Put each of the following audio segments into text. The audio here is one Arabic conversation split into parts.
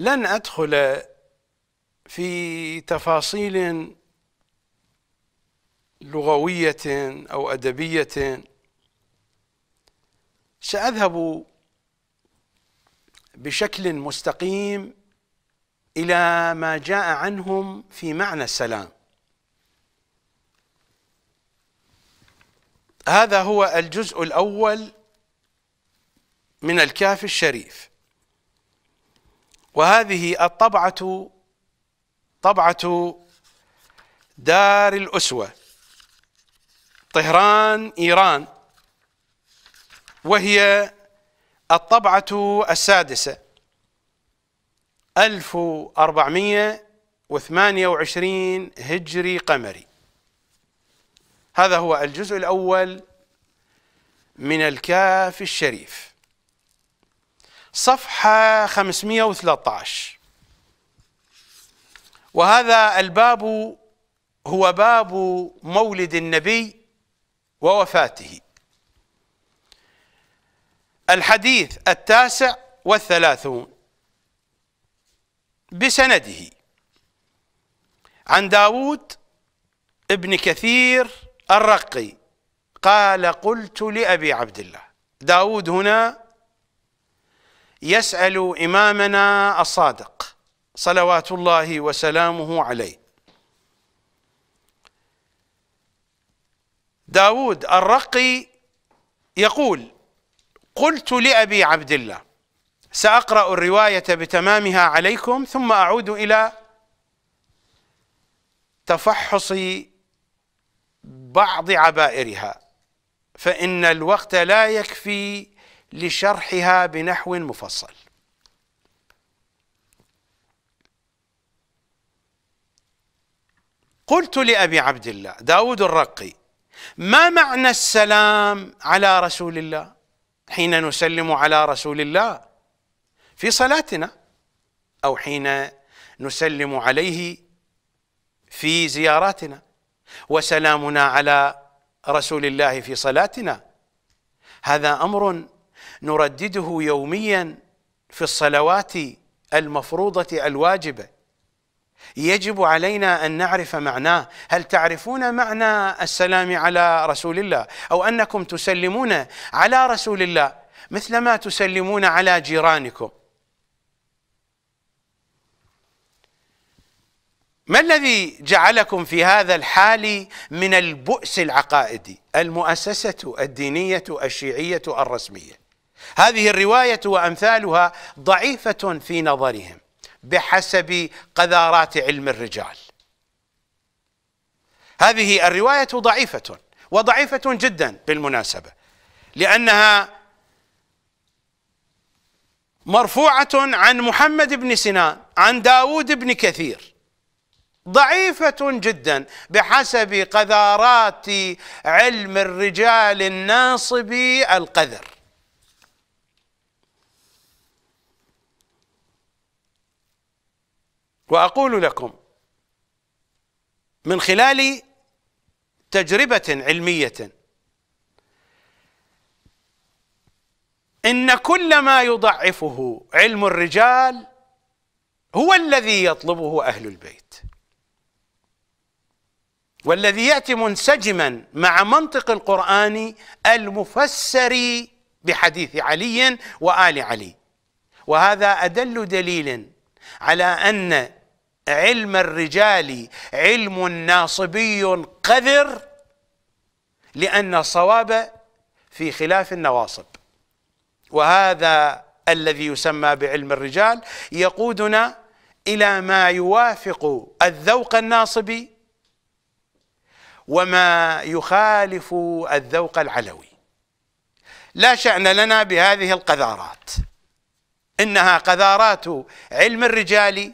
لن أدخل في تفاصيل لغوية أو أدبية سأذهب بشكل مستقيم إلى ما جاء عنهم في معنى السلام هذا هو الجزء الأول من الكاف الشريف وهذه الطبعة طبعة دار الأسوة طهران إيران وهي الطبعة السادسة 1428 هجري قمري هذا هو الجزء الأول من الكاف الشريف صفحة 513 وهذا الباب هو باب مولد النبي ووفاته الحديث التاسع والثلاثون بسنده عن داود ابن كثير الرقي قال قلت لأبي عبد الله داود هنا يسأل إمامنا الصادق صلوات الله وسلامه عليه داود الرقي يقول قلت لأبي عبد الله سأقرأ الرواية بتمامها عليكم ثم أعود إلى تفحص بعض عبائرها فإن الوقت لا يكفي لشرحها بنحو مفصل قلت لأبي عبد الله داود الرقي ما معنى السلام على رسول الله حين نسلم على رسول الله في صلاتنا أو حين نسلم عليه في زياراتنا وسلامنا على رسول الله في صلاتنا هذا أمر نردده يوميا في الصلوات المفروضه الواجبه يجب علينا ان نعرف معناه، هل تعرفون معنى السلام على رسول الله؟ او انكم تسلمون على رسول الله مثلما تسلمون على جيرانكم. ما الذي جعلكم في هذا الحال من البؤس العقائدي؟ المؤسسه الدينيه الشيعيه الرسميه. هذه الرواية وأمثالها ضعيفة في نظرهم بحسب قذارات علم الرجال هذه الرواية ضعيفة وضعيفة جدا بالمناسبة لأنها مرفوعة عن محمد بن سنان عن داود بن كثير ضعيفة جدا بحسب قذارات علم الرجال الناصب القذر واقول لكم من خلال تجربه علميه ان كل ما يضعفه علم الرجال هو الذي يطلبه اهل البيت والذي ياتي منسجما مع منطق القران المفسر بحديث علي وال علي وهذا ادل دليل على ان علم الرجال علم ناصبي قذر لأن الصواب في خلاف النواصب وهذا الذي يسمى بعلم الرجال يقودنا إلى ما يوافق الذوق الناصبي وما يخالف الذوق العلوي لا شأن لنا بهذه القذارات إنها قذارات علم الرجال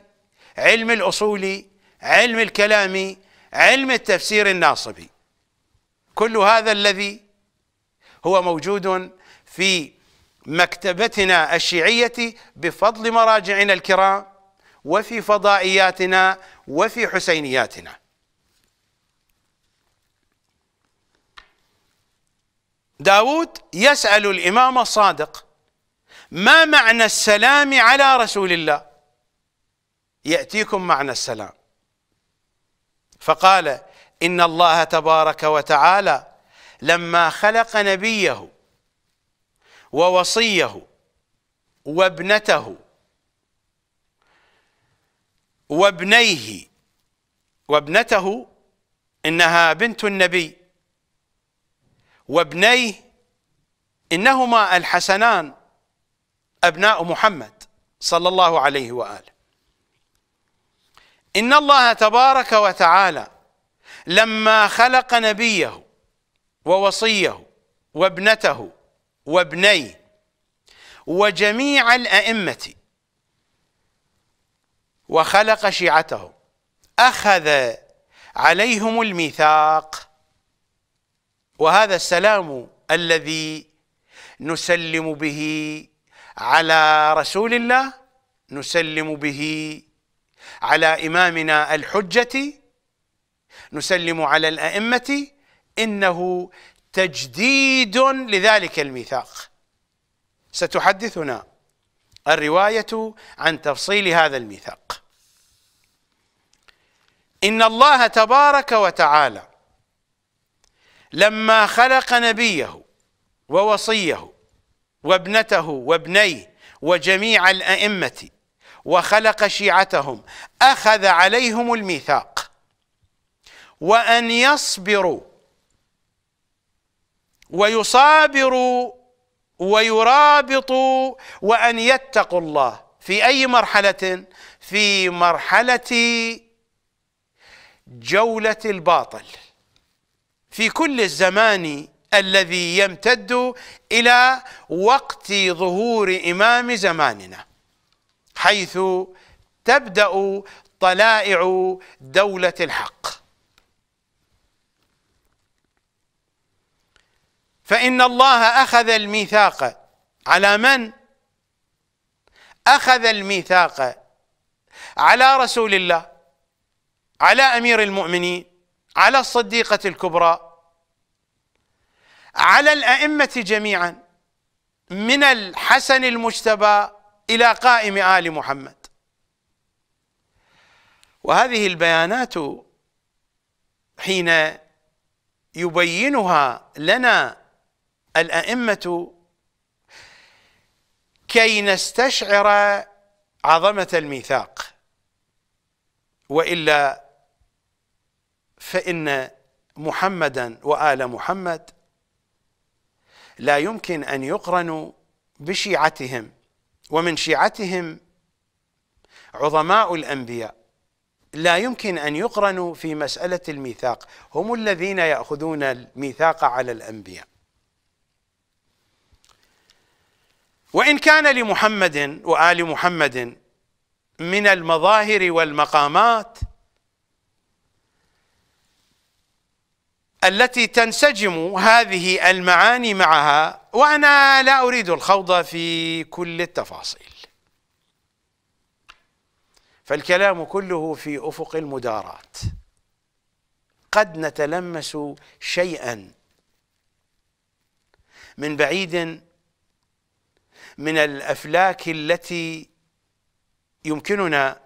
علم الأصولي علم الكلامي علم التفسير الناصبي كل هذا الذي هو موجود في مكتبتنا الشيعية بفضل مراجعنا الكرام وفي فضائياتنا وفي حسينياتنا داود يسأل الإمام الصادق ما معنى السلام على رسول الله يأتيكم معنى السلام فقال إن الله تبارك وتعالى لما خلق نبيه ووصيه وابنته وابنيه وابنته إنها بنت النبي وابنيه إنهما الحسنان أبناء محمد صلى الله عليه وآله إن الله تبارك وتعالى لما خلق نبيه ووصيه وابنته وابنيه وجميع الأئمة وخلق شيعته أخذ عليهم الميثاق وهذا السلام الذي نسلم به على رسول الله نسلم به على إمامنا الحجة نسلم على الأئمة إنه تجديد لذلك الميثاق ستحدثنا الرواية عن تفصيل هذا الميثاق إن الله تبارك وتعالى لما خلق نبيه ووصيه وابنته وابنيه وجميع الأئمة وخلق شيعتهم اخذ عليهم الميثاق وان يصبروا ويصابروا ويرابطوا وان يتقوا الله في اي مرحله في مرحله جوله الباطل في كل الزمان الذي يمتد الى وقت ظهور امام زماننا حيث تبدا طلائع دوله الحق فان الله اخذ الميثاق على من اخذ الميثاق على رسول الله على امير المؤمنين على الصديقه الكبرى على الائمه جميعا من الحسن المجتبى الى قائم ال محمد وهذه البيانات حين يبينها لنا الائمه كي نستشعر عظمه الميثاق والا فان محمدا وال محمد لا يمكن ان يقرنوا بشيعتهم ومن شيعتهم عظماء الانبياء لا يمكن ان يقرنوا في مساله الميثاق هم الذين ياخذون الميثاق على الانبياء وان كان لمحمد وال محمد من المظاهر والمقامات التي تنسجم هذه المعاني معها وانا لا اريد الخوض في كل التفاصيل فالكلام كله في افق المدارات قد نتلمس شيئا من بعيد من الافلاك التي يمكننا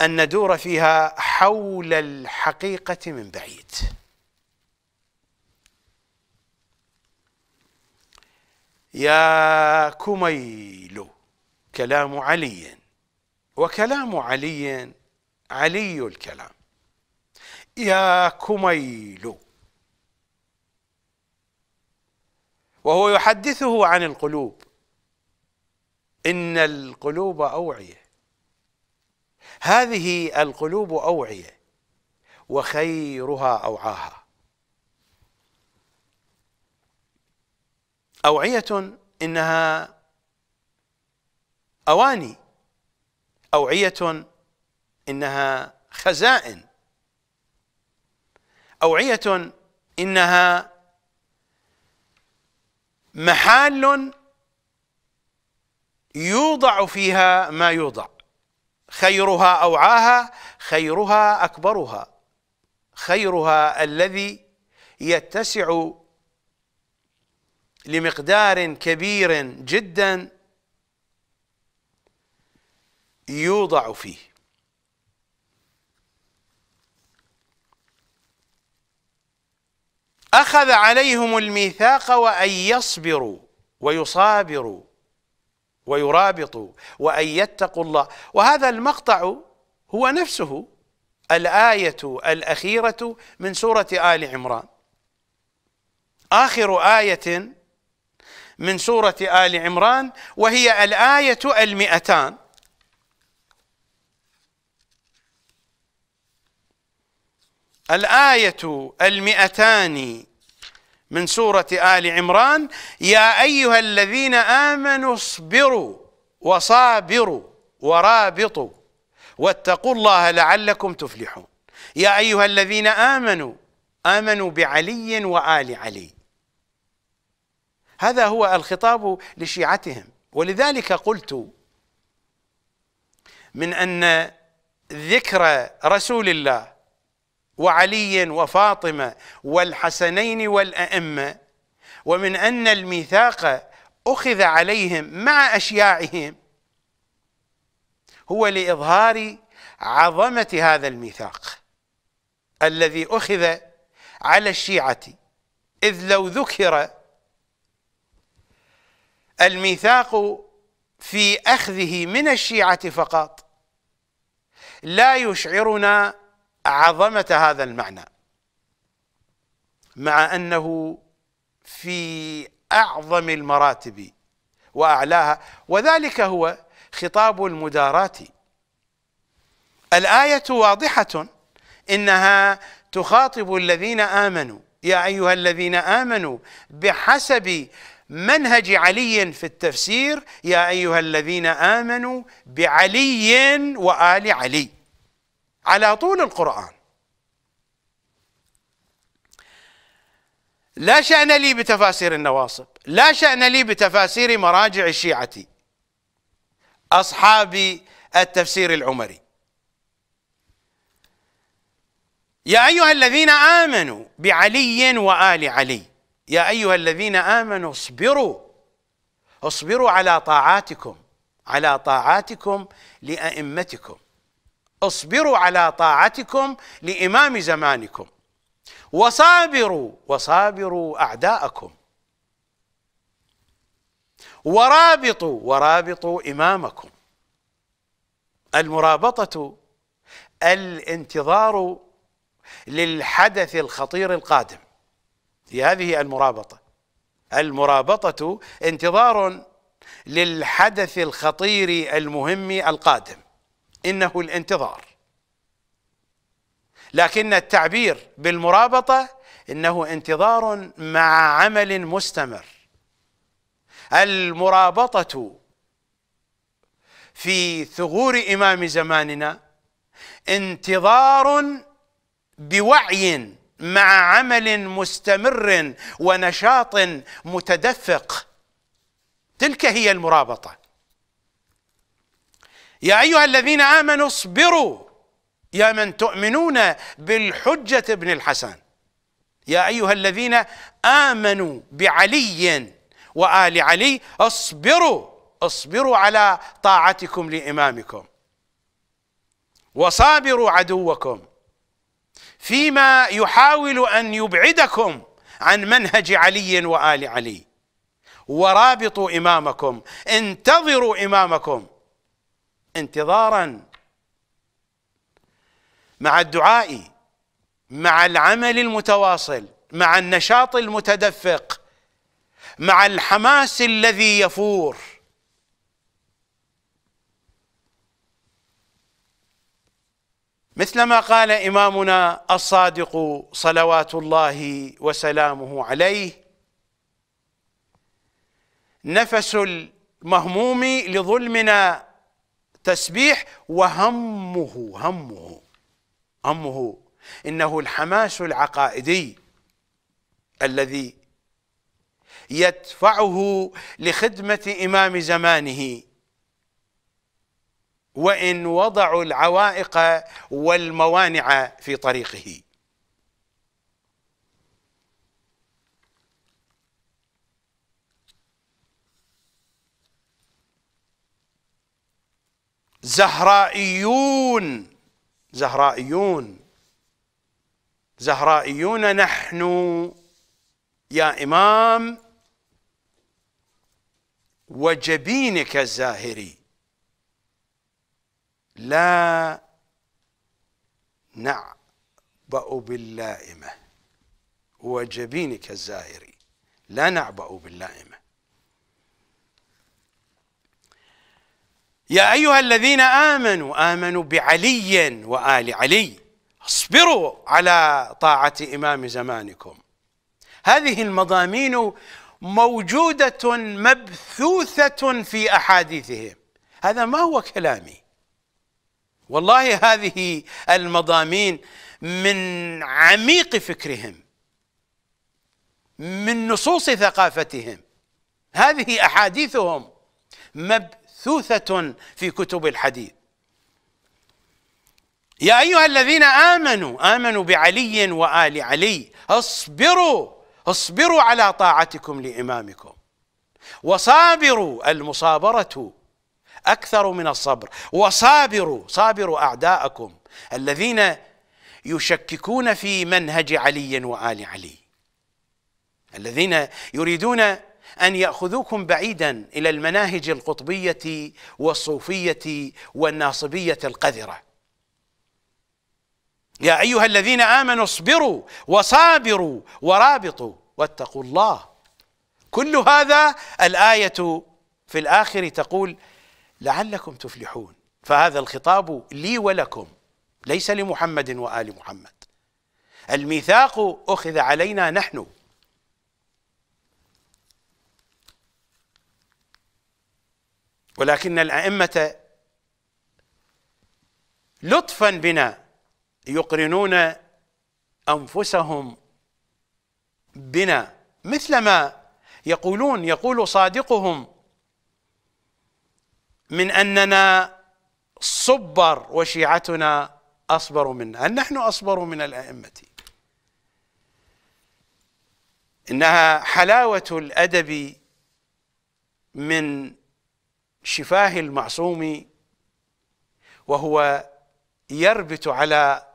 ان ندور فيها حول الحقيقه من بعيد يا كميل كلام علي وكلام علي علي الكلام يا كميل وهو يحدثه عن القلوب إن القلوب أوعية هذه القلوب أوعية وخيرها أوعاها أوعية إنها أواني أوعية إنها خزائن أوعية إنها محال يوضع فيها ما يوضع خيرها أوعاها خيرها أكبرها خيرها الذي يتسع لمقدار كبير جدا يوضع فيه أخذ عليهم الميثاق وأن يصبروا ويصابروا ويرابطوا وأن يتقوا الله وهذا المقطع هو نفسه الآية الأخيرة من سورة آل عمران آخر آية من سورة آل عمران وهي الآية المئتان الآية المئتان من سورة آل عمران يا أيها الذين آمنوا اصبروا وصابروا ورابطوا واتقوا الله لعلكم تفلحون يا أيها الذين آمنوا آمنوا بعلي وآل علي هذا هو الخطاب لشيعتهم ولذلك قلت من ان ذكر رسول الله وعلي وفاطمه والحسنين والائمه ومن ان الميثاق اخذ عليهم مع اشياعهم هو لاظهار عظمه هذا الميثاق الذي اخذ على الشيعه اذ لو ذكر الميثاق في اخذه من الشيعه فقط لا يشعرنا عظمه هذا المعنى مع انه في اعظم المراتب واعلاها وذلك هو خطاب المدارات الايه واضحه انها تخاطب الذين امنوا يا ايها الذين امنوا بحسب منهج علي في التفسير يا ايها الذين امنوا بعلي وال علي على طول القران لا شان لي بتفاسير النواصب لا شان لي بتفاسير مراجع الشيعه اصحاب التفسير العمري يا ايها الذين امنوا بعلي وال علي يا أيها الذين آمنوا اصبروا اصبروا على طاعاتكم على طاعاتكم لأئمتكم اصبروا على طاعتكم لإمام زمانكم وصابروا وصابروا أعداءكم ورابطوا ورابطوا إمامكم المرابطة الانتظار للحدث الخطير القادم هذه المرابطة المرابطة انتظار للحدث الخطير المهم القادم إنه الانتظار لكن التعبير بالمرابطة إنه انتظار مع عمل مستمر المرابطة في ثغور إمام زماننا انتظار بوعي مع عمل مستمر ونشاط متدفق تلك هي المرابطه يا ايها الذين امنوا اصبروا يا من تؤمنون بالحجه ابن الحسن يا ايها الذين امنوا بعلي وال علي اصبروا اصبروا على طاعتكم لامامكم وصابروا عدوكم فيما يحاول ان يبعدكم عن منهج علي وال علي ورابطوا امامكم انتظروا امامكم انتظارا مع الدعاء مع العمل المتواصل مع النشاط المتدفق مع الحماس الذي يفور مثلما قال إمامنا الصادق صلوات الله وسلامه عليه نفس المهموم لظلمنا تسبيح وهمه همه همه إنه الحماس العقائدي الذي يدفعه لخدمة إمام زمانه وان وضعوا العوائق والموانع في طريقه زهرائيون زهرائيون زهرائيون نحن يا إمام وجبينك الزاهري لا نعبأ باللائمة وجبينك الزائري لا نعبأ باللائمة يا أيها الذين آمنوا آمنوا بعلي وآل علي اصبروا على طاعة إمام زمانكم هذه المضامين موجودة مبثوثة في أحاديثهم هذا ما هو كلامي والله هذه المضامين من عميق فكرهم من نصوص ثقافتهم هذه احاديثهم مبثوثه في كتب الحديث يا ايها الذين امنوا امنوا بعلي وال علي اصبروا اصبروا على طاعتكم لامامكم وصابروا المصابره أكثر من الصبر وصابروا صابروا أعداءكم الذين يشككون في منهج علي وآل علي الذين يريدون أن يأخذوكم بعيدا إلى المناهج القطبية والصوفية والناصبية القذرة يا أيها الذين آمنوا اصبروا وصابروا ورابطوا واتقوا الله كل هذا الآية في الآخر تقول لعلكم تفلحون فهذا الخطاب لي ولكم ليس لمحمد وال محمد الميثاق اخذ علينا نحن ولكن الائمه لطفا بنا يقرنون انفسهم بنا مثلما يقولون يقول صادقهم من اننا صبر وشيعتنا اصبر منا، هل نحن اصبر من الائمه؟ انها حلاوه الادب من شفاه المعصوم وهو يربت على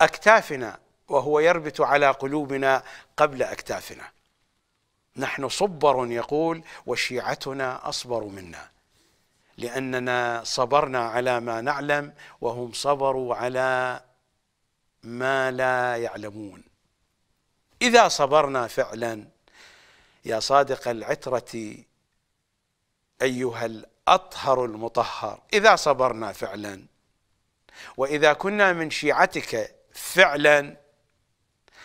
اكتافنا وهو يربت على قلوبنا قبل اكتافنا نحن صبر يقول وشيعتنا اصبر منا لأننا صبرنا على ما نعلم وهم صبروا على ما لا يعلمون إذا صبرنا فعلا يا صادق العترة أيها الأطهر المطهر إذا صبرنا فعلا وإذا كنا من شيعتك فعلا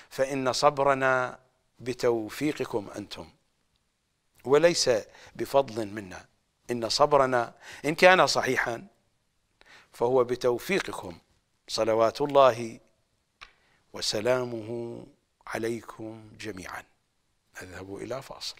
فإن صبرنا بتوفيقكم أنتم وليس بفضل منا إن صبرنا إن كان صحيحا فهو بتوفيقكم صلوات الله وسلامه عليكم جميعا نذهب إلى فاصل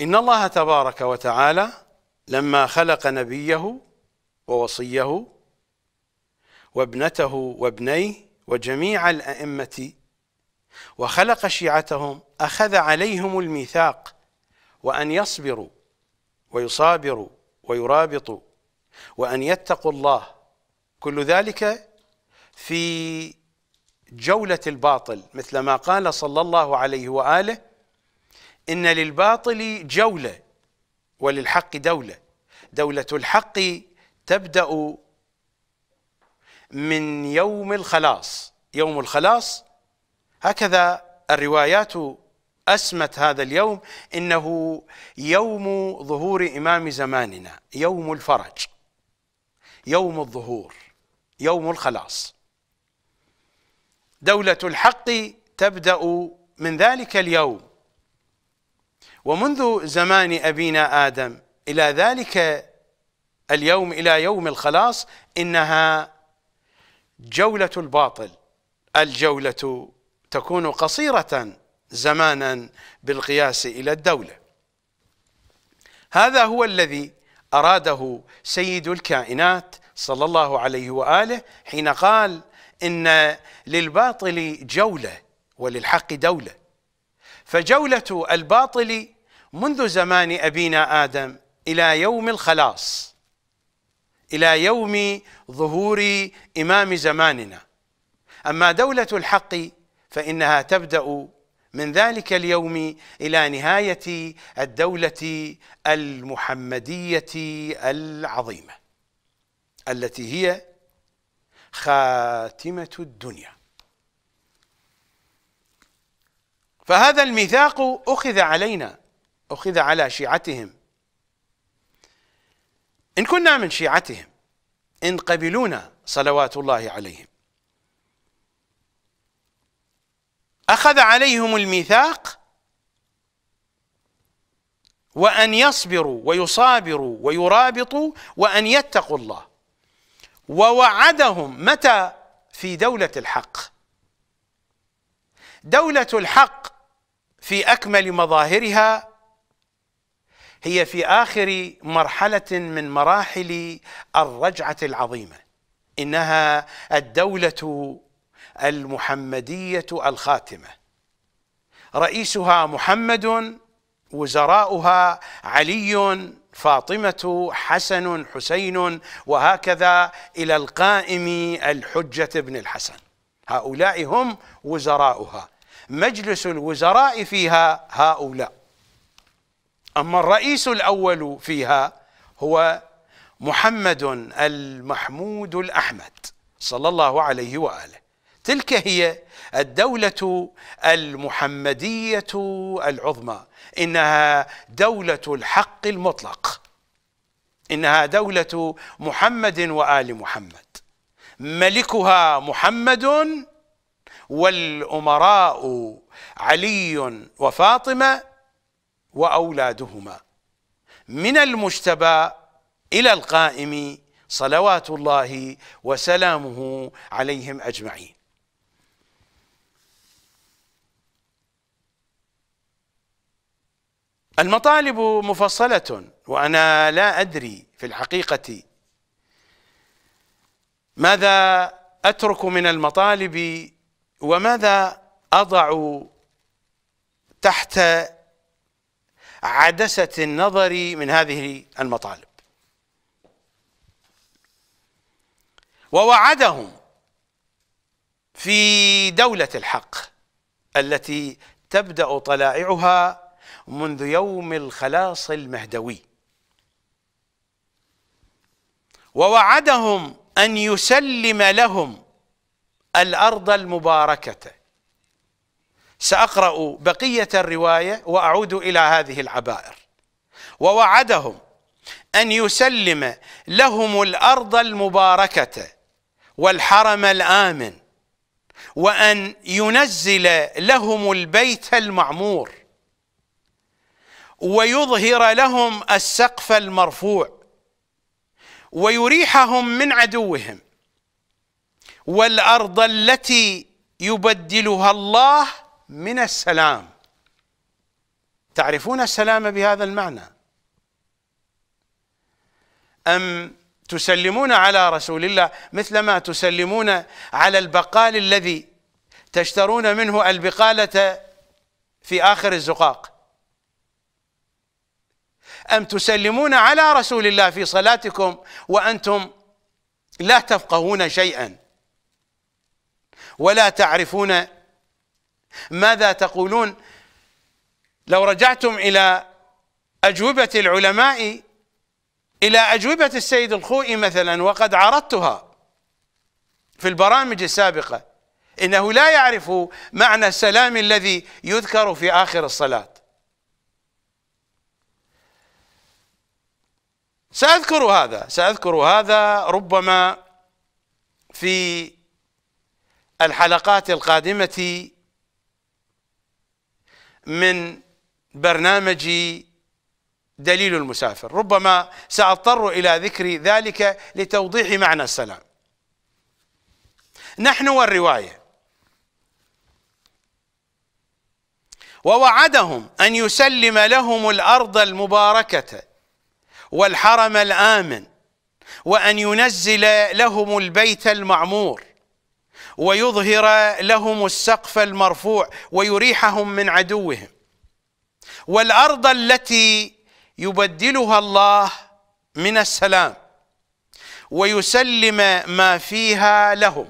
إن الله تبارك وتعالى لما خلق نبيه ووصيه وابنته وابنيه وجميع الأئمة وخلق شيعتهم أخذ عليهم الميثاق وأن يصبروا ويصابروا ويرابطوا وأن يتقوا الله كل ذلك في جولة الباطل مثل ما قال صلى الله عليه وآله إن للباطل جولة وللحق دولة دولة الحق تبدأ من يوم الخلاص يوم الخلاص هكذا الروايات أسمت هذا اليوم إنه يوم ظهور إمام زماننا يوم الفرج يوم الظهور يوم الخلاص دولة الحق تبدأ من ذلك اليوم ومنذ زمان أبينا آدم إلى ذلك اليوم إلى يوم الخلاص إنها جولة الباطل الجولة تكون قصيرة زمانا بالقياس إلى الدولة هذا هو الذي أراده سيد الكائنات صلى الله عليه وآله حين قال إن للباطل جولة وللحق دولة فجولة الباطل منذ زمان ابينا ادم الى يوم الخلاص الى يوم ظهور امام زماننا اما دوله الحق فانها تبدا من ذلك اليوم الى نهايه الدوله المحمديه العظيمه التي هي خاتمه الدنيا فهذا الميثاق اخذ علينا أخذ على شيعتهم إن كنا من شيعتهم إن قبلونا صلوات الله عليهم أخذ عليهم الميثاق وأن يصبروا ويصابروا ويرابطوا وأن يتقوا الله ووعدهم متى في دولة الحق دولة الحق في أكمل مظاهرها هي في اخر مرحله من مراحل الرجعه العظيمه انها الدوله المحمديه الخاتمه رئيسها محمد وزراؤها علي فاطمه حسن حسين وهكذا الى القائم الحجه بن الحسن هؤلاء هم وزراؤها مجلس الوزراء فيها هؤلاء أما الرئيس الأول فيها هو محمد المحمود الأحمد صلى الله عليه وآله تلك هي الدولة المحمدية العظمى إنها دولة الحق المطلق إنها دولة محمد وآل محمد ملكها محمد والأمراء علي وفاطمة واولادهما من المجتبى الى القائم صلوات الله وسلامه عليهم اجمعين المطالب مفصله وانا لا ادري في الحقيقه ماذا اترك من المطالب وماذا اضع تحت عدسة النظر من هذه المطالب ووعدهم في دولة الحق التي تبدأ طلائعها منذ يوم الخلاص المهدوي ووعدهم أن يسلم لهم الأرض المباركة سأقرأ بقية الرواية وأعود إلى هذه العبائر ووعدهم أن يسلم لهم الأرض المباركة والحرم الآمن وأن ينزل لهم البيت المعمور ويظهر لهم السقف المرفوع ويريحهم من عدوهم والارض التي يبدلها الله من السلام تعرفون السلام بهذا المعنى أم تسلمون على رسول الله مثلما تسلمون على البقال الذي تشترون منه البقالة في آخر الزقاق أم تسلمون على رسول الله في صلاتكم وأنتم لا تفقهون شيئا ولا تعرفون ماذا تقولون لو رجعتم إلى أجوبة العلماء إلى أجوبة السيد الخوئي مثلا وقد عرضتها في البرامج السابقة إنه لا يعرف معنى السلام الذي يذكر في آخر الصلاة سأذكر هذا سأذكر هذا ربما في الحلقات القادمة من برنامجي دليل المسافر ربما سأضطر إلى ذكر ذلك لتوضيح معنى السلام نحن والرواية ووعدهم أن يسلم لهم الأرض المباركة والحرم الآمن وأن ينزل لهم البيت المعمور ويظهر لهم السقف المرفوع ويريحهم من عدوهم والارض التي يبدلها الله من السلام ويسلم ما فيها لهم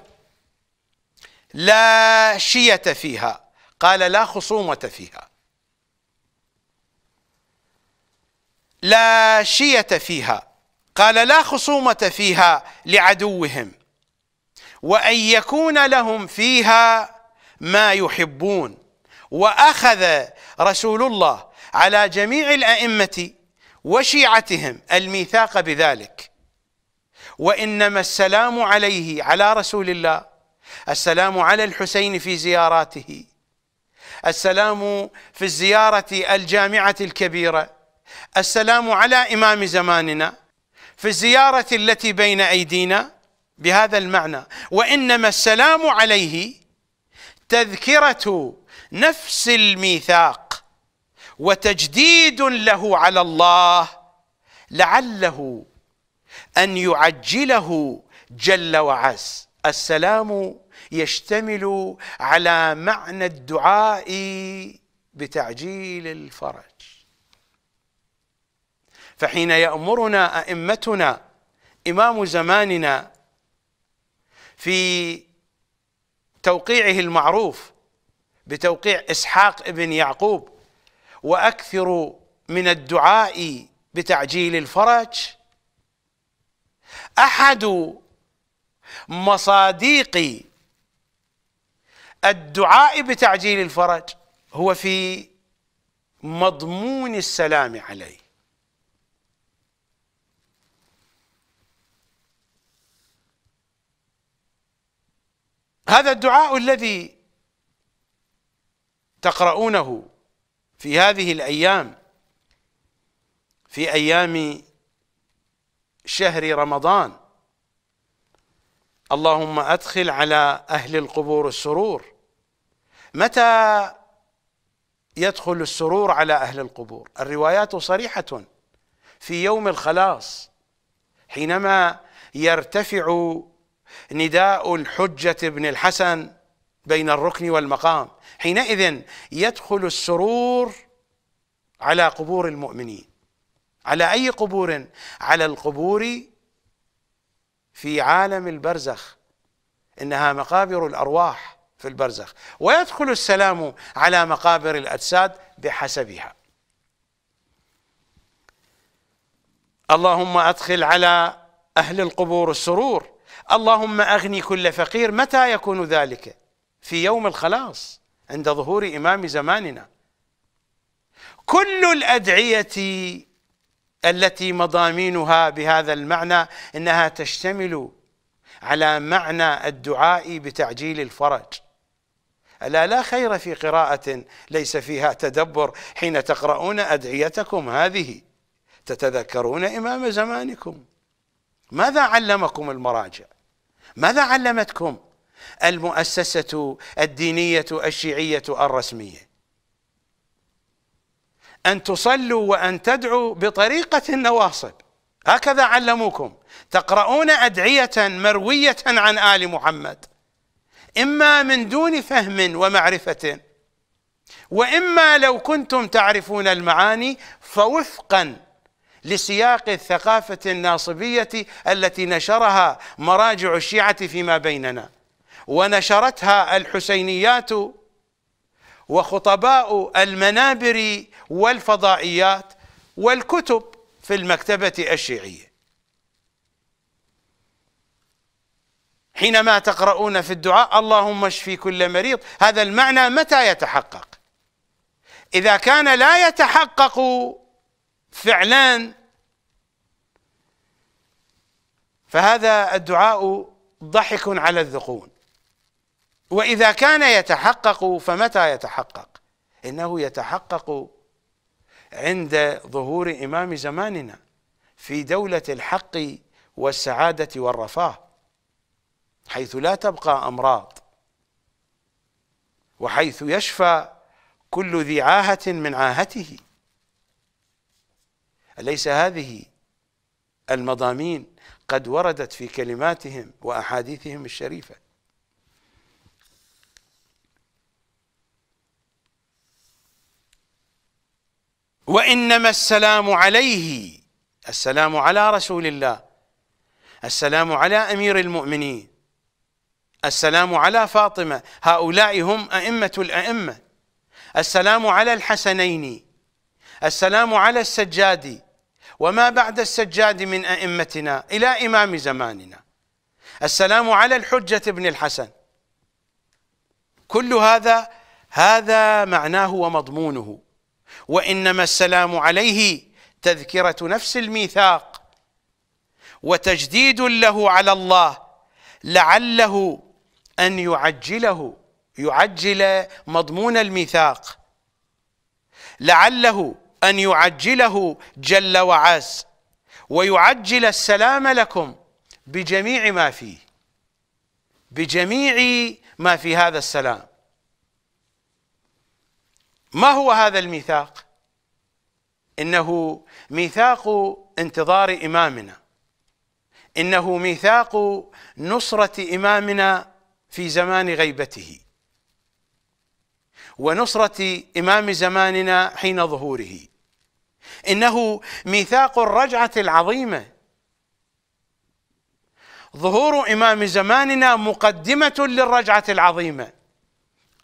لا شية فيها قال لا خصومة فيها لا شية فيها قال لا خصومة فيها لعدوهم وان يكون لهم فيها ما يحبون واخذ رسول الله على جميع الائمه وشيعتهم الميثاق بذلك وانما السلام عليه على رسول الله السلام على الحسين في زياراته السلام في الزياره الجامعه الكبيره السلام على امام زماننا في الزياره التي بين ايدينا بهذا المعنى وانما السلام عليه تذكره نفس الميثاق وتجديد له على الله لعله ان يعجله جل وعز السلام يشتمل على معنى الدعاء بتعجيل الفرج فحين يامرنا ائمتنا امام زماننا في توقيعه المعروف بتوقيع اسحاق ابن يعقوب واكثروا من الدعاء بتعجيل الفرج احد مصاديق الدعاء بتعجيل الفرج هو في مضمون السلام عليه هذا الدعاء الذي تقرؤونه في هذه الايام في ايام شهر رمضان اللهم ادخل على اهل القبور السرور متى يدخل السرور على اهل القبور الروايات صريحه في يوم الخلاص حينما يرتفع نداء الحجة بن الحسن بين الركن والمقام حينئذ يدخل السرور على قبور المؤمنين على أي قبور على القبور في عالم البرزخ إنها مقابر الأرواح في البرزخ ويدخل السلام على مقابر الأجساد بحسبها اللهم أدخل على أهل القبور السرور اللهم اغني كل فقير متى يكون ذلك؟ في يوم الخلاص عند ظهور امام زماننا كل الادعيه التي مضامينها بهذا المعنى انها تشتمل على معنى الدعاء بتعجيل الفرج الا لا خير في قراءه ليس فيها تدبر حين تقرؤون ادعيتكم هذه تتذكرون امام زمانكم ماذا علمكم المراجع ماذا علمتكم المؤسسة الدينية الشيعية الرسمية أن تصلوا وأن تدعوا بطريقة النواصب هكذا علموكم تقرؤون أدعية مروية عن آل محمد إما من دون فهم ومعرفة وإما لو كنتم تعرفون المعاني فوفقا لسياق الثقافة الناصبية التي نشرها مراجع الشيعة فيما بيننا ونشرتها الحسينيات وخطباء المنابر والفضائيات والكتب في المكتبة الشيعية حينما تقرؤون في الدعاء اللهم اشفي كل مريض هذا المعنى متى يتحقق إذا كان لا يتحقق فعلان فهذا الدعاء ضحك على الذقون واذا كان يتحقق فمتى يتحقق انه يتحقق عند ظهور امام زماننا في دوله الحق والسعاده والرفاه حيث لا تبقى امراض وحيث يشفى كل ذي عاهه من عاهته أليس هذه المضامين قد وردت في كلماتهم وأحاديثهم الشريفة وإنما السلام عليه السلام على رسول الله السلام على أمير المؤمنين السلام على فاطمة هؤلاء هم أئمة الأئمة السلام على الحسنين السلام على السجادي وما بعد السجاد من أئمتنا إلى إمام زماننا السلام على الحجة ابن الحسن كل هذا هذا معناه ومضمونه وإنما السلام عليه تذكرة نفس الميثاق وتجديد له على الله لعله أن يعجله يعجل مضمون الميثاق لعله أن يعجله جل وعز ويعجل السلام لكم بجميع ما فيه بجميع ما في هذا السلام ما هو هذا الميثاق انه ميثاق انتظار امامنا انه ميثاق نصره امامنا في زمان غيبته ونصره امام زماننا حين ظهوره انه ميثاق الرجعه العظيمه ظهور امام زماننا مقدمه للرجعه العظيمه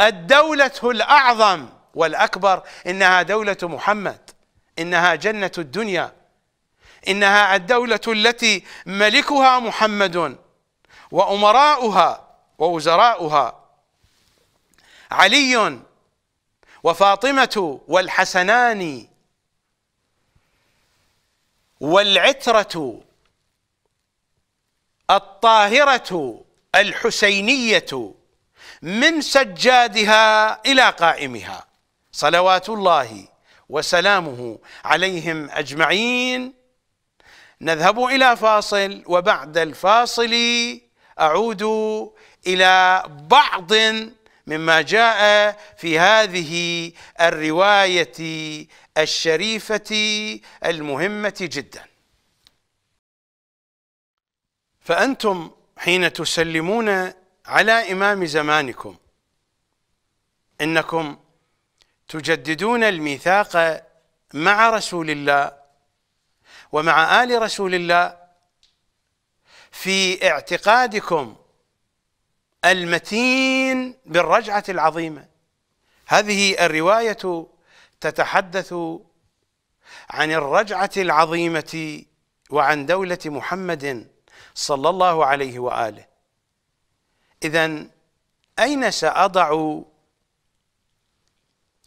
الدوله الاعظم والاكبر انها دوله محمد انها جنه الدنيا انها الدوله التي ملكها محمد وامراؤها ووزراؤها علي وفاطمه والحسنان والعترة الطاهرة الحسينية من سجادها إلى قائمها صلوات الله وسلامه عليهم أجمعين نذهب إلى فاصل وبعد الفاصل أعود إلى بعض مما جاء في هذه الروايه الشريفه المهمه جدا فانتم حين تسلمون على امام زمانكم انكم تجددون الميثاق مع رسول الله ومع ال رسول الله في اعتقادكم المتين بالرجعة العظيمة هذه الرواية تتحدث عن الرجعة العظيمة وعن دولة محمد صلى الله عليه وآله إذا أين سأضع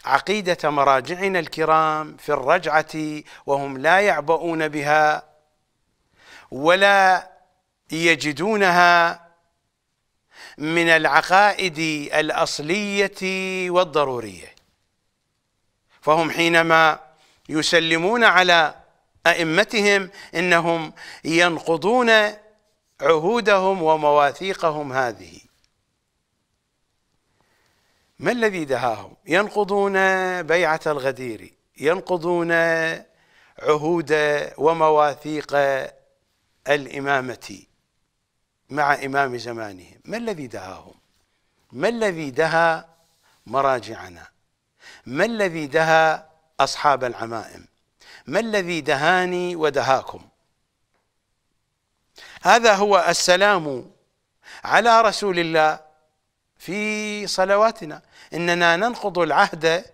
عقيدة مراجعنا الكرام في الرجعة وهم لا يعبؤون بها ولا يجدونها من العقائد الأصلية والضرورية فهم حينما يسلمون على أئمتهم إنهم ينقضون عهودهم ومواثيقهم هذه ما الذي دهاهم ينقضون بيعة الغدير ينقضون عهود ومواثيق الإمامة مع إمام زمانهم ما الذي دهاهم ما الذي دها مراجعنا ما الذي دها أصحاب العمائم ما الذي دهاني ودهاكم هذا هو السلام على رسول الله في صلواتنا اننا ننقض العهد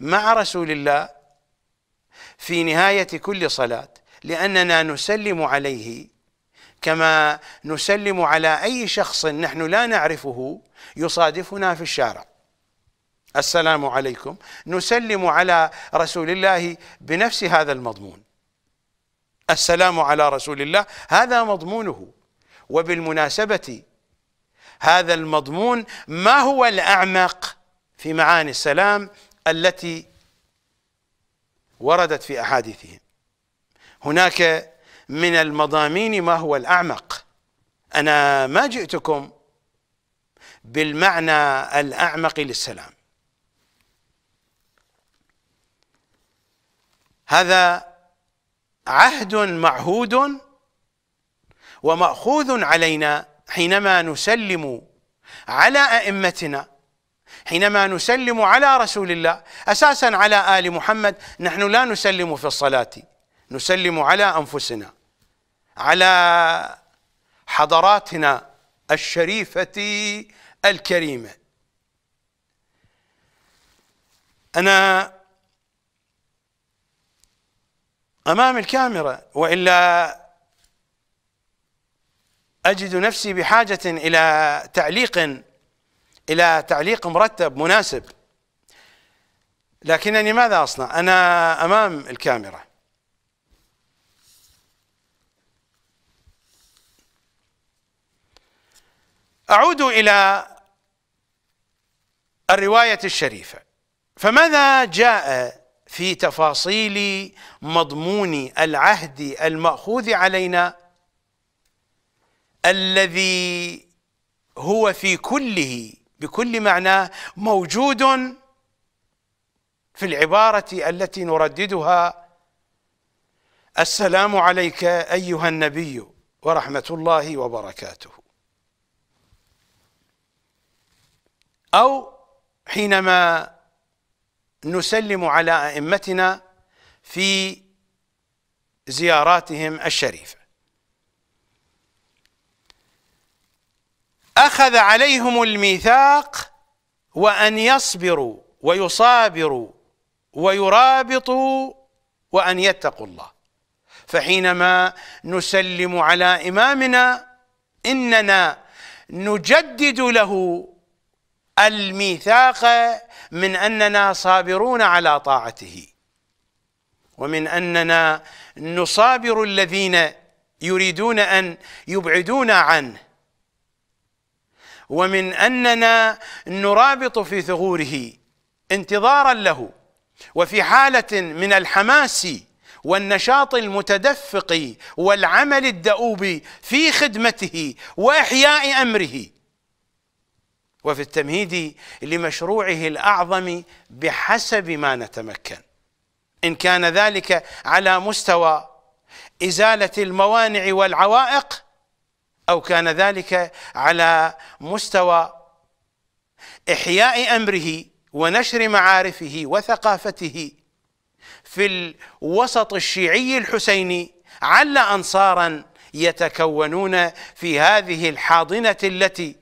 مع رسول الله في نهايه كل صلاه لاننا نسلم عليه كما نسلم على أي شخص نحن لا نعرفه يصادفنا في الشارع السلام عليكم نسلم على رسول الله بنفس هذا المضمون السلام على رسول الله هذا مضمونه وبالمناسبة هذا المضمون ما هو الأعمق في معاني السلام التي وردت في أحاديثهم هناك من المضامين ما هو الأعمق أنا ما جئتكم بالمعنى الأعمق للسلام هذا عهد معهود ومأخوذ علينا حينما نسلم على أئمتنا حينما نسلم على رسول الله أساسا على آل محمد نحن لا نسلم في الصلاة نسلم على أنفسنا على حضراتنا الشريفة الكريمة أنا أمام الكاميرا وإلا أجد نفسي بحاجة إلى تعليق إلى تعليق مرتب مناسب لكنني ماذا أصنع أنا أمام الكاميرا اعود الى الروايه الشريفه فماذا جاء في تفاصيل مضمون العهد الماخوذ علينا الذي هو في كله بكل معناه موجود في العباره التي نرددها السلام عليك ايها النبي ورحمه الله وبركاته أو حينما نسلم على أئمتنا في زياراتهم الشريفة أخذ عليهم الميثاق وأن يصبروا ويصابروا ويرابطوا وأن يتقوا الله فحينما نسلم على إمامنا إننا نجدد له الميثاق من اننا صابرون على طاعته ومن اننا نصابر الذين يريدون ان يبعدونا عنه ومن اننا نرابط في ثغوره انتظارا له وفي حاله من الحماس والنشاط المتدفق والعمل الدؤوب في خدمته واحياء امره وفي التمهيد لمشروعه الاعظم بحسب ما نتمكن ان كان ذلك على مستوى ازاله الموانع والعوائق او كان ذلك على مستوى احياء امره ونشر معارفه وثقافته في الوسط الشيعي الحسيني عل انصارا يتكونون في هذه الحاضنه التي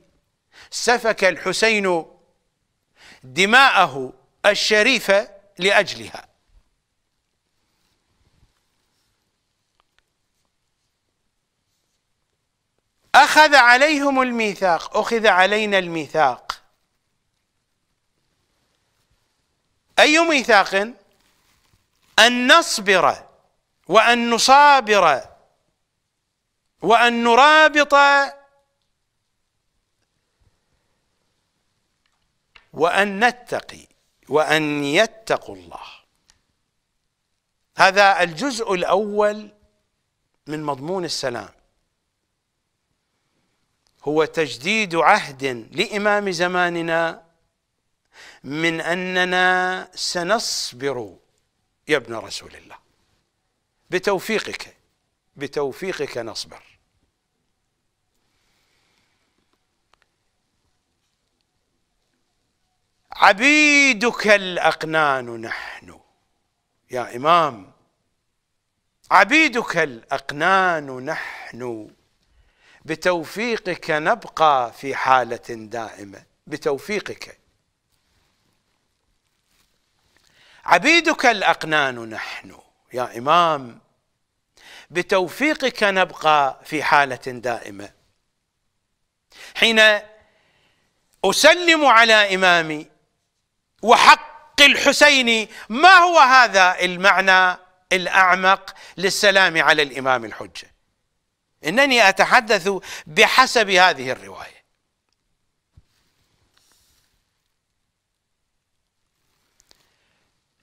سفك الحسين دماءه الشريفة لأجلها أخذ عليهم الميثاق أخذ علينا الميثاق أي ميثاق أن نصبر وأن نصابر وأن نرابط وأن نتقي وأن يتقوا الله هذا الجزء الأول من مضمون السلام هو تجديد عهد لإمام زماننا من أننا سنصبر يا ابن رسول الله بتوفيقك بتوفيقك نصبر عبيدك الأقنان نحن يا إمام عبيدك الأقنان نحن بتوفيقك نبقى في حالة دائمة بتوفيقك عبيدك الأقنان نحن يا إمام بتوفيقك نبقى في حالة دائمة حين أسلم على إمامي وحق الحسين ما هو هذا المعنى الأعمق للسلام على الإمام الحجة إنني أتحدث بحسب هذه الرواية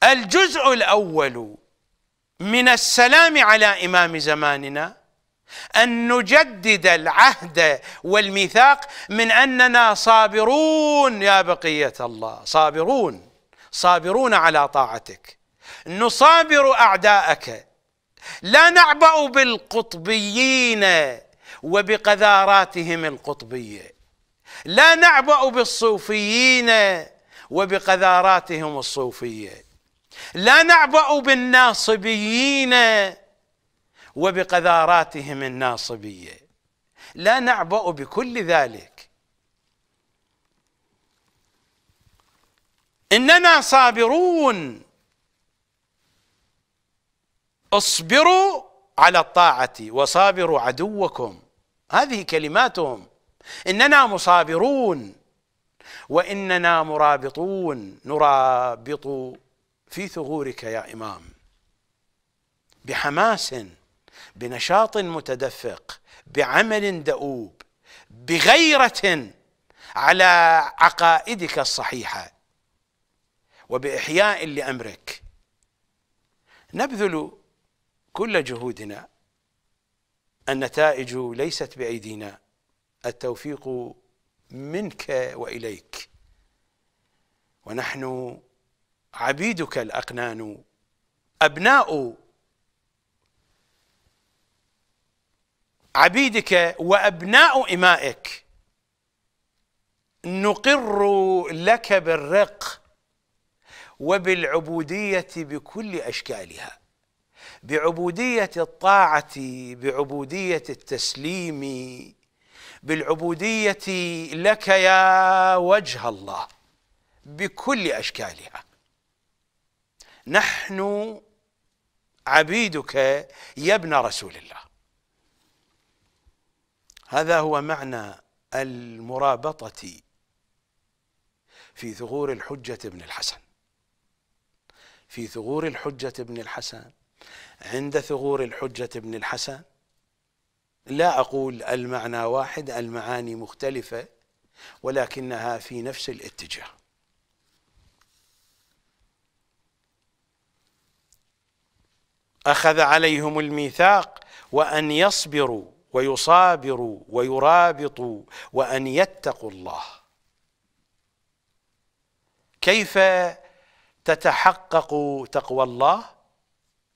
الجزء الأول من السلام على إمام زماننا ان نجدد العهد والميثاق من اننا صابرون يا بقيه الله صابرون صابرون على طاعتك نصابر اعداءك لا نعبا بالقطبيين وبقذاراتهم القطبيه لا نعبا بالصوفيين وبقذاراتهم الصوفيه لا نعبا بالناصبيين وبقذاراتهم الناصبية لا نعبأ بكل ذلك إننا صابرون اصبروا على الطاعة وصابروا عدوكم هذه كلماتهم إننا مصابرون وإننا مرابطون نرابط في ثغورك يا إمام بحماس بنشاط متدفق بعمل دؤوب بغيره على عقائدك الصحيحه وباحياء لامرك نبذل كل جهودنا النتائج ليست بايدينا التوفيق منك واليك ونحن عبيدك الاقنان ابناء عبيدك وابناء امائك نقر لك بالرق وبالعبوديه بكل اشكالها بعبوديه الطاعه بعبوديه التسليم بالعبوديه لك يا وجه الله بكل اشكالها نحن عبيدك يا ابن رسول الله هذا هو معنى المرابطة في ثغور الحجة ابن الحسن في ثغور الحجة ابن الحسن عند ثغور الحجة ابن الحسن لا أقول المعنى واحد المعاني مختلفة ولكنها في نفس الاتجاه أخذ عليهم الميثاق وأن يصبروا ويصابروا ويرابطوا وان يتقوا الله كيف تتحقق تقوى الله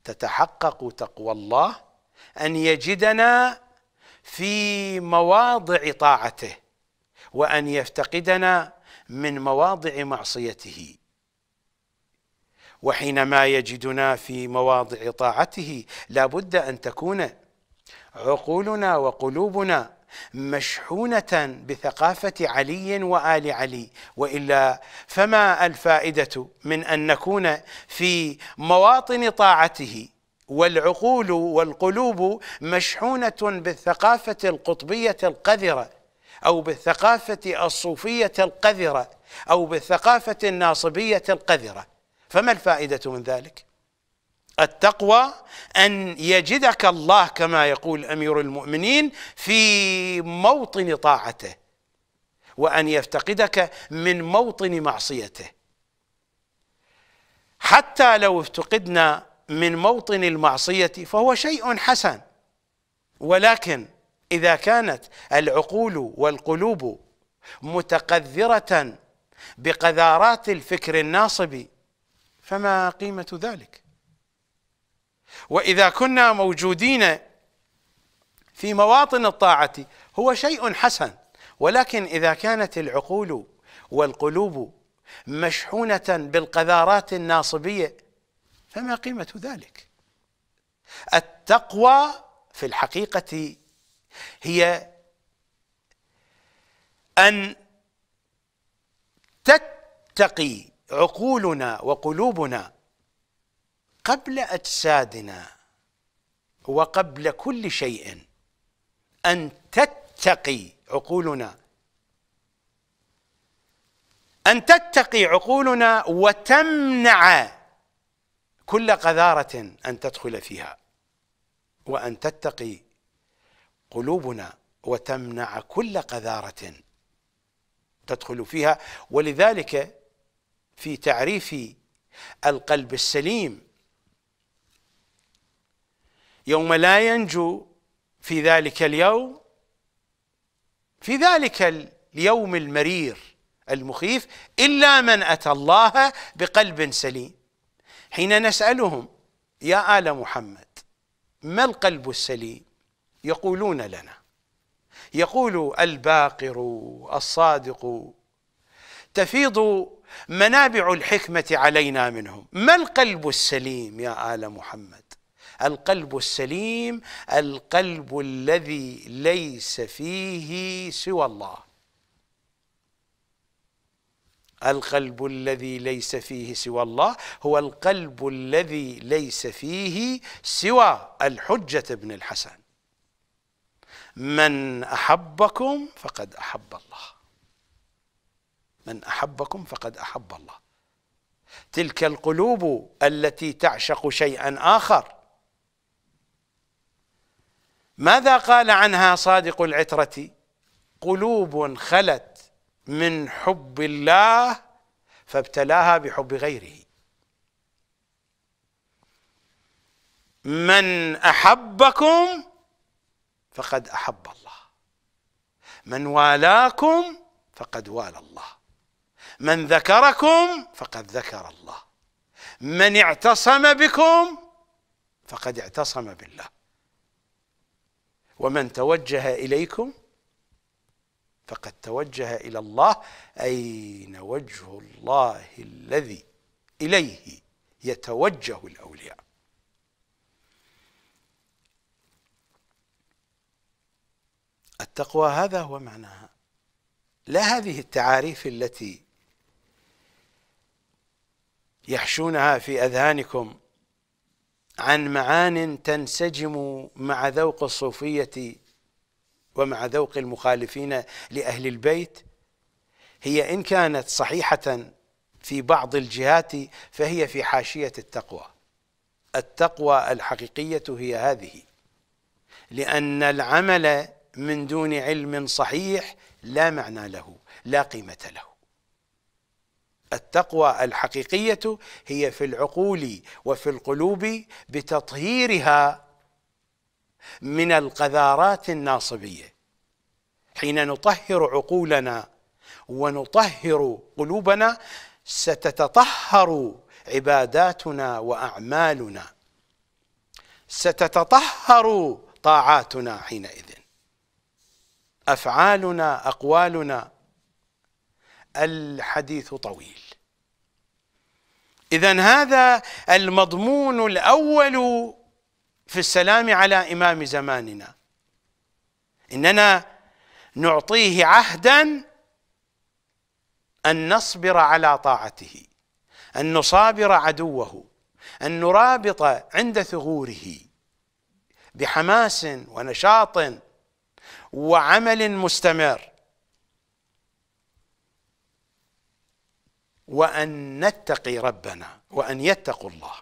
تتحقق تقوى الله ان يجدنا في مواضع طاعته وان يفتقدنا من مواضع معصيته وحينما يجدنا في مواضع طاعته لا بد ان تكون عقولنا وقلوبنا مشحونه بثقافه علي وال علي والا فما الفائده من ان نكون في مواطن طاعته والعقول والقلوب مشحونه بالثقافه القطبيه القذره او بالثقافه الصوفيه القذره او بالثقافه الناصبيه القذره فما الفائده من ذلك؟ التقوى ان يجدك الله كما يقول امير المؤمنين في موطن طاعته وان يفتقدك من موطن معصيته حتى لو افتقدنا من موطن المعصيه فهو شيء حسن ولكن اذا كانت العقول والقلوب متقذره بقذارات الفكر الناصب فما قيمه ذلك واذا كنا موجودين في مواطن الطاعه هو شيء حسن ولكن اذا كانت العقول والقلوب مشحونه بالقذارات الناصبيه فما قيمه ذلك التقوى في الحقيقه هي ان تتقي عقولنا وقلوبنا قبل اجسادنا وقبل كل شيء ان تتقي عقولنا ان تتقي عقولنا وتمنع كل قذاره ان تدخل فيها وان تتقي قلوبنا وتمنع كل قذاره تدخل فيها ولذلك في تعريف القلب السليم يوم لا ينجو في ذلك اليوم في ذلك اليوم المرير المخيف الا من اتى الله بقلب سليم حين نسالهم يا ال محمد ما القلب السليم يقولون لنا يقول الباقر الصادق تفيض منابع الحكمه علينا منهم ما القلب السليم يا ال محمد القلب السليم القلب الذي ليس فيه سوى الله القلب الذي ليس فيه سوى الله هو القلب الذي ليس فيه سوى الحجة ابن الحسن من أحبكم فقد أحب الله من أحبكم فقد أحب الله تلك القلوب التي تعشق شيئا آخر ماذا قال عنها صادق العترة قلوب خلت من حب الله فابتلاها بحب غيره من احبكم فقد احب الله من والاكم فقد والى الله من ذكركم فقد ذكر الله من اعتصم بكم فقد اعتصم بالله ومن توجه إليكم فقد توجه إلى الله أين وجه الله الذي إليه يتوجه الأولياء التقوى هذا هو معناها لا هذه التعاريف التي يحشونها في أذهانكم عن معان تنسجم مع ذوق الصوفية ومع ذوق المخالفين لأهل البيت هي إن كانت صحيحة في بعض الجهات فهي في حاشية التقوى التقوى الحقيقية هي هذه لأن العمل من دون علم صحيح لا معنى له لا قيمة له التقوى الحقيقيه هي في العقول وفي القلوب بتطهيرها من القذارات الناصبيه حين نطهر عقولنا ونطهر قلوبنا ستتطهر عباداتنا واعمالنا ستتطهر طاعاتنا حينئذ افعالنا اقوالنا الحديث طويل اذا هذا المضمون الاول في السلام على امام زماننا اننا نعطيه عهدا ان نصبر على طاعته ان نصابر عدوه ان نرابط عند ثغوره بحماس ونشاط وعمل مستمر وأن نتقي ربنا وأن يتقوا الله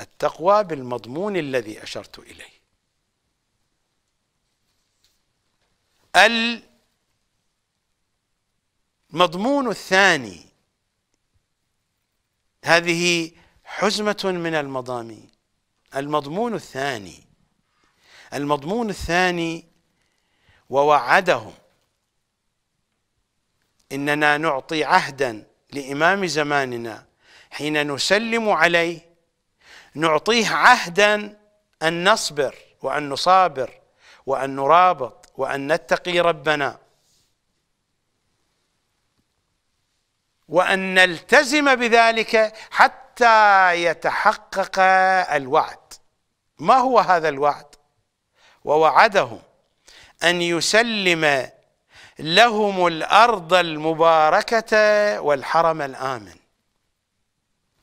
التقوى بالمضمون الذي أشرت إليه المضمون الثاني هذه حزمة من المضامين المضمون الثاني المضمون الثاني ووعدهم اننا نعطي عهدا لامام زماننا حين نسلم عليه نعطيه عهدا ان نصبر وان نصابر وان نرابط وان نتقي ربنا وان نلتزم بذلك حتى يتحقق الوعد ما هو هذا الوعد ووعدهم ان يسلم لهم الارض المباركه والحرم الامن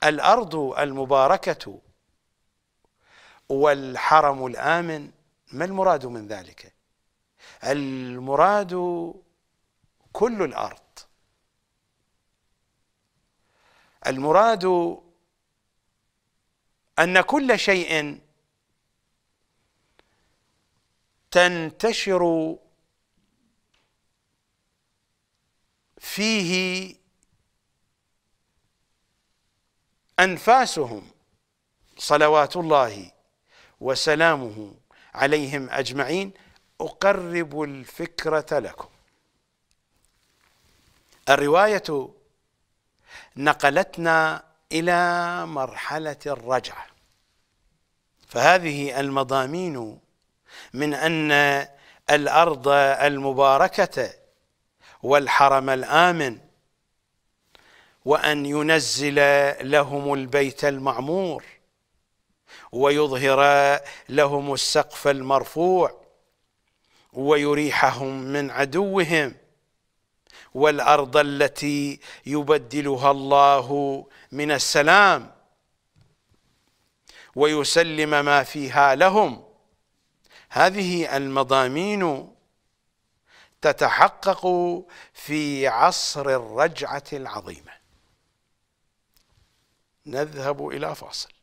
الارض المباركه والحرم الامن ما المراد من ذلك المراد كل الارض المراد ان كل شيء تنتشر فيه أنفاسهم صلوات الله وسلامه عليهم أجمعين أقرب الفكرة لكم الرواية نقلتنا إلى مرحلة الرجعة فهذه المضامين من أن الأرض المباركة والحرم الامن وان ينزل لهم البيت المعمور ويظهر لهم السقف المرفوع ويريحهم من عدوهم والارض التي يبدلها الله من السلام ويسلم ما فيها لهم هذه المضامين تتحقق في عصر الرجعه العظيمه نذهب الى فاصل